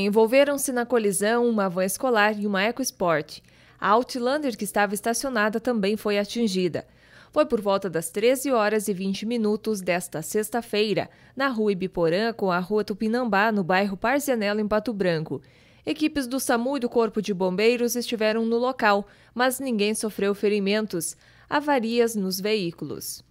Envolveram-se na colisão uma van escolar e uma EcoSport. A Outlander, que estava estacionada, também foi atingida. Foi por volta das 13 horas e 20 minutos desta sexta-feira, na rua Ibiporã com a rua Tupinambá, no bairro Parzianello, em Pato Branco. Equipes do SAMU e do Corpo de Bombeiros estiveram no local, mas ninguém sofreu ferimentos. Avarias nos veículos.